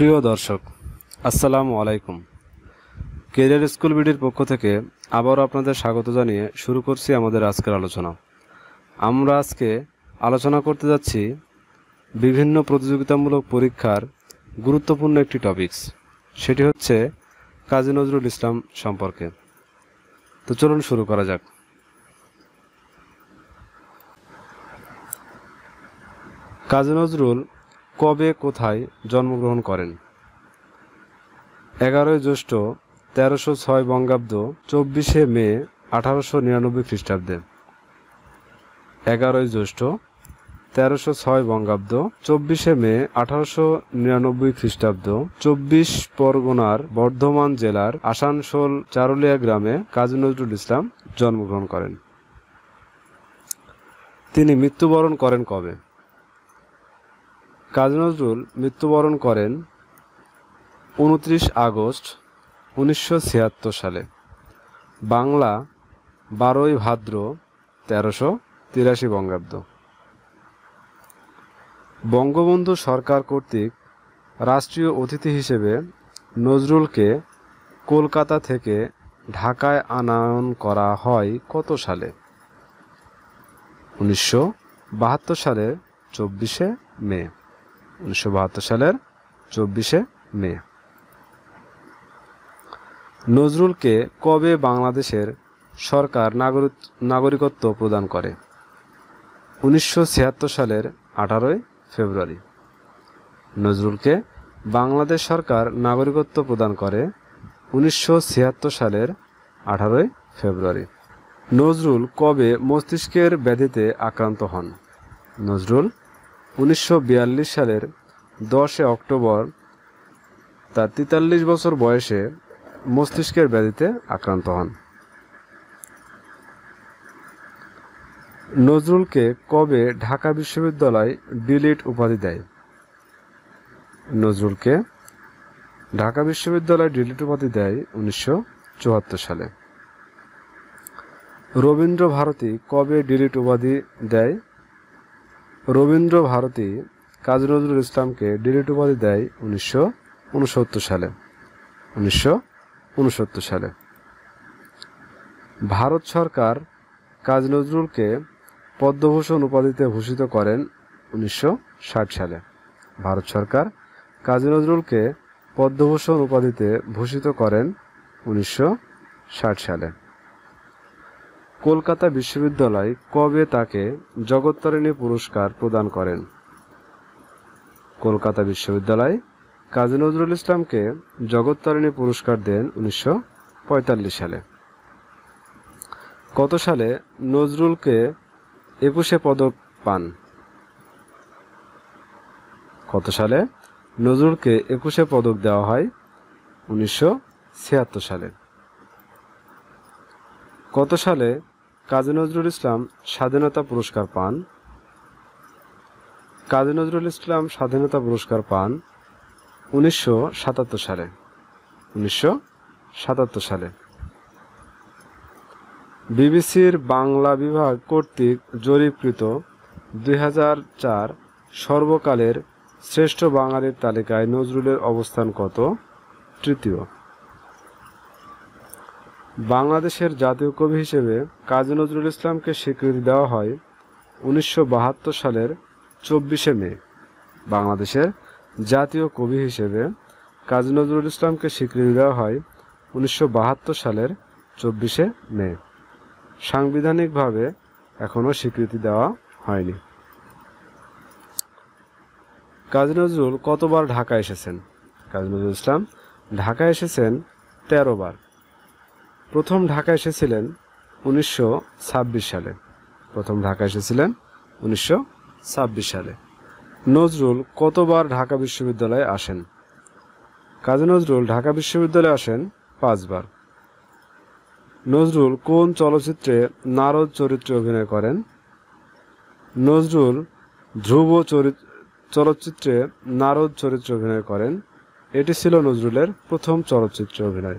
প্রিয় দর্শক আসসালামু আলাইকুম কেরিয়ার স্কুল বিডির পক্ষ থেকে আবারও আপনাদের স্বাগত জানিয়ে শুরু করছি আমাদের আজকের আলোচনা আমরা আজকে আলোচনা করতে যাচ্ছি বিভিন্ন প্রতিযোগিতামূলক পরীক্ষার গুরুত্বপূর্ণ একটি টপিকস সেটি হচ্ছে কাজী নজরুল ইসলাম সম্পর্কে তো চলুন শুরু করা যাক কাজী নজরুল কবে কোথায় জন্মগ্রহণ করেন এগারোই জ্যৈষ্ঠ তেরোশো ছয় বঙ্গাব্দ চব্বিশে মে আঠারোশো নিরানব্বই খ্রিস্টাব্দে এগারোই জ্যৈষ্ঠ তেরোশো ছয় বঙ্গাব্দ চব্বিশে মে আঠারোশো নিরানব্বই খ্রিস্টাব্দ চব্বিশ পরগনার বর্ধমান জেলার আসানসোল চারুলিয়া গ্রামে কাজী নজরুল ইসলাম জন্মগ্রহণ করেন তিনি মৃত্যুবরণ করেন কবে কাজী নজরুল মৃত্যুবরণ করেন উনত্রিশ আগস্ট উনিশশো সালে বাংলা বারোই ভাদ্র তেরোশো তিরাশি বঙ্গাব্দ বঙ্গবন্ধু সরকার কর্তৃক রাষ্ট্রীয় অতিথি হিসেবে নজরুলকে কলকাতা থেকে ঢাকায় আনায়ন করা হয় কত সালে উনিশশো বাহাত্তর সালের চব্বিশে মে উনিশশো সালের চব্বিশে মে নজরুলকে কবে বাংলাদেশের সরকার নাগরিক নাগরিকত্ব প্রদান করে উনিশশো সালের আঠারোই ফেব্রুয়ারি নজরুলকে বাংলাদেশ সরকার নাগরিকত্ব প্রদান করে উনিশশো সালের আঠারোই ফেব্রুয়ারি নজরুল কবে মস্তিষ্কের ব্যাধিতে আক্রান্ত হন নজরুল উনিশশো সালের দশে অক্টোবর তার তেতাল্লিশ বছর বয়সে মস্তিষ্কের ব্যাধিতে আক্রান্ত হন নজরুলকে কবে ঢাকা বিশ্ববিদ্যালয় ডিলিট উপাধি দেয় নজরুলকে ঢাকা বিশ্ববিদ্যালয় ডিলিট উপাধি দেয় উনিশশো সালে রবীন্দ্র ভারতী কবে ডিলিট উপাধি দেয় রবীন্দ্র ভারতী কাজী নজরুল ইসলামকে ডিলিট উপাধি দেয় উনিশশো উনসত্তর সালে উনিশশো উনসত্তর সালে ভারত সরকার কাজী নজরুলকে পদ্মভূষণ উপাধিতে ভূষিত করেন উনিশশো সালে ভারত সরকার কাজী নজরুলকে পদ্মভূষণ উপাধিতে ভূষিত করেন উনিশশো সালে কলকাতা বিশ্ববিদ্যালয় কবে তাকে জগত্তারিণী পুরস্কার প্রদান করেন কলকাতা বিশ্ববিদ্যালয় কাজী নজরুল ইসলামকে জগত্তারিণী পুরস্কার দেন উনিশশো সালে কত সালে নজরুলকে একুশে পদক পান কত সালে নজরুলকে একুশে পদক দেওয়া হয় উনিশশো সালে কত সালে কাজী নজরুল ইসলাম স্বাধীনতা পুরস্কার পান কাজী নজরুল ইসলাম স্বাধীনতা পুরস্কার পান উনিশশো সালে উনিশশো সালে বিবিসির বাংলা বিভাগ কর্তৃক জরিপকৃত দুই সর্বকালের শ্রেষ্ঠ বাঙালির তালিকায় নজরুলের অবস্থান কত তৃতীয় বাংলাদেশের জাতীয় কবি হিসেবে কাজী নজরুল ইসলামকে স্বীকৃতি দেওয়া হয় উনিশশো সালের চব্বিশে মে বাংলাদেশের জাতীয় কবি হিসেবে কাজী নজরুল ইসলামকে স্বীকৃতি দেওয়া হয় উনিশশো সালের চব্বিশে মে সাংবিধানিকভাবে এখনও স্বীকৃতি দেওয়া হয়নি কাজী নজরুল কতবার ঢাকা এসেছেন কাজী নজরুল ইসলাম ঢাকা এসেছেন তেরো বার প্রথম ঢাকা এসেছিলেন উনিশশো সালে প্রথম ঢাকা এসেছিলেন উনিশশো সালে নজরুল কতবার ঢাকা বিশ্ববিদ্যালয়ে আসেন কাজী নজরুল ঢাকা বিশ্ববিদ্যালয়ে আসেন পাঁচবার নজরুল কোন চলচ্চিত্রে নারদ চরিত্রে অভিনয় করেন নজরুল ধ্রুব চলচ্চিত্রে নারদ চরিত্রে অভিনয় করেন এটি ছিল নজরুলের প্রথম চলচ্চিত্রে অভিনয়